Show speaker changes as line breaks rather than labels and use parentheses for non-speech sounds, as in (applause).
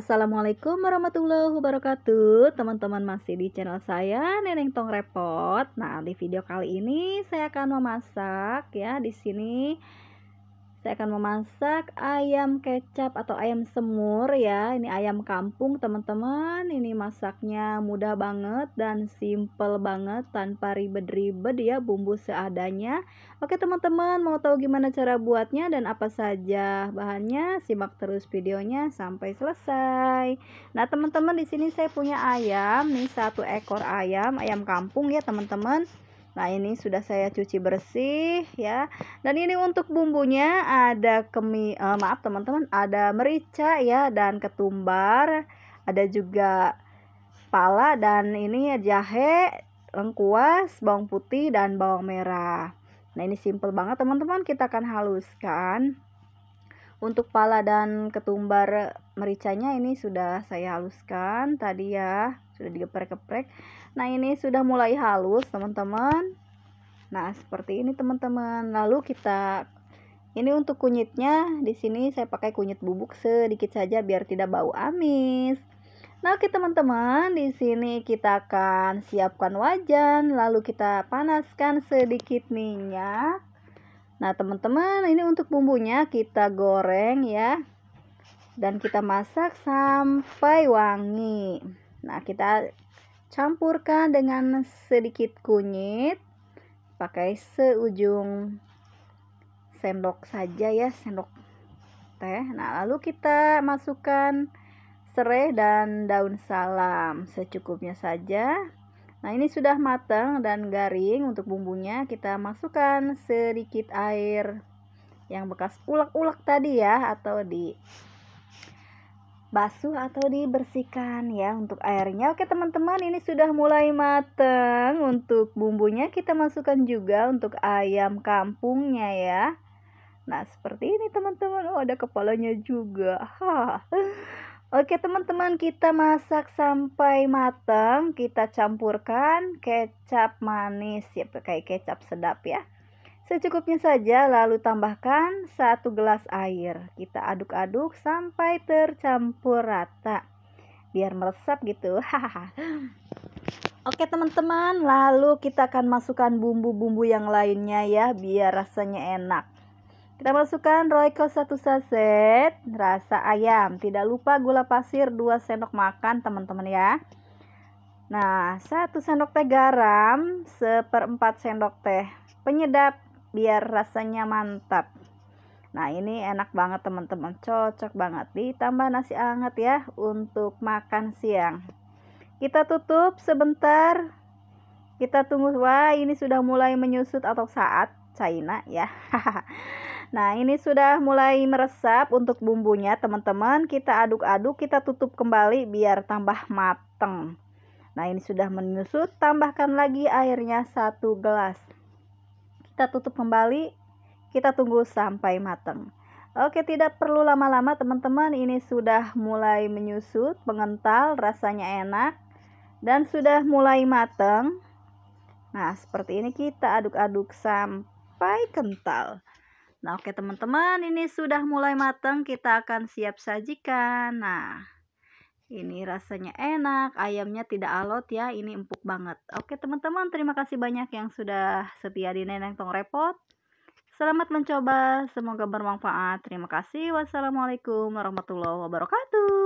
Assalamualaikum warahmatullahi wabarakatuh Teman-teman masih di channel saya Neneng Tong Repot Nah di video kali ini saya akan memasak ya di sini saya akan memasak ayam kecap atau ayam semur ya. Ini ayam kampung teman-teman. Ini masaknya mudah banget dan simple banget tanpa ribet-ribet ya bumbu seadanya. Oke teman-teman mau tahu gimana cara buatnya dan apa saja bahannya? Simak terus videonya sampai selesai. Nah teman-teman di sini saya punya ayam. Nih satu ekor ayam, ayam kampung ya teman-teman. Nah, ini sudah saya cuci bersih ya. Dan ini untuk bumbunya ada kemi eh, maaf teman-teman, ada merica ya dan ketumbar, ada juga pala dan ini jahe, lengkuas, bawang putih dan bawang merah. Nah, ini simple banget teman-teman, kita akan haluskan. Untuk pala dan ketumbar mericanya ini sudah saya haluskan tadi ya sudah digeprek-geprek nah ini sudah mulai halus teman-teman nah seperti ini teman-teman lalu kita ini untuk kunyitnya di sini saya pakai kunyit bubuk sedikit saja biar tidak bau amis Nah, oke teman-teman, di sini kita akan siapkan wajan, lalu kita panaskan sedikit minyak. Nah, teman-teman, ini untuk bumbunya kita goreng ya. Dan kita masak sampai wangi. Nah, kita campurkan dengan sedikit kunyit pakai seujung sendok saja ya, sendok teh. Nah, lalu kita masukkan serai dan daun salam secukupnya saja. Nah, ini sudah matang dan garing untuk bumbunya. Kita masukkan sedikit air yang bekas ulak-ulak tadi ya atau di basuh atau dibersihkan ya untuk airnya. Oke teman-teman ini sudah mulai mateng. Untuk bumbunya kita masukkan juga untuk ayam kampungnya ya. Nah seperti ini teman-teman. Oh ada kepalanya juga. Ha. Oke teman-teman kita masak sampai mateng kita campurkan kecap manis ya pakai kecap sedap ya Secukupnya saja lalu tambahkan satu gelas air. Kita aduk-aduk sampai tercampur rata. Biar meresap gitu. Oke teman-teman, lalu kita akan masukkan bumbu-bumbu yang lainnya ya biar rasanya enak. Kita masukkan Royco satu saset, rasa ayam. Tidak lupa gula pasir 2 sendok makan teman-teman ya. Nah, satu sendok teh garam, seperempat sendok teh penyedap, biar rasanya mantap nah ini enak banget teman-teman cocok banget ditambah nasi hangat ya untuk makan siang kita tutup sebentar kita tunggu wah ini sudah mulai menyusut atau saat China ya (laughs) nah ini sudah mulai meresap untuk bumbunya teman-teman kita aduk-aduk kita tutup kembali biar tambah mateng nah ini sudah menyusut tambahkan lagi airnya satu gelas kita tutup kembali, kita tunggu sampai matang. Oke, tidak perlu lama-lama teman-teman, ini sudah mulai menyusut, pengental, rasanya enak dan sudah mulai matang. Nah, seperti ini kita aduk-aduk sampai kental. Nah, oke teman-teman, ini sudah mulai matang, kita akan siap sajikan. Nah, ini rasanya enak, ayamnya tidak alot ya, ini empuk banget. Oke teman-teman, terima kasih banyak yang sudah setia di Neneng Tong Repot. Selamat mencoba, semoga bermanfaat. Terima kasih. Wassalamualaikum warahmatullahi wabarakatuh.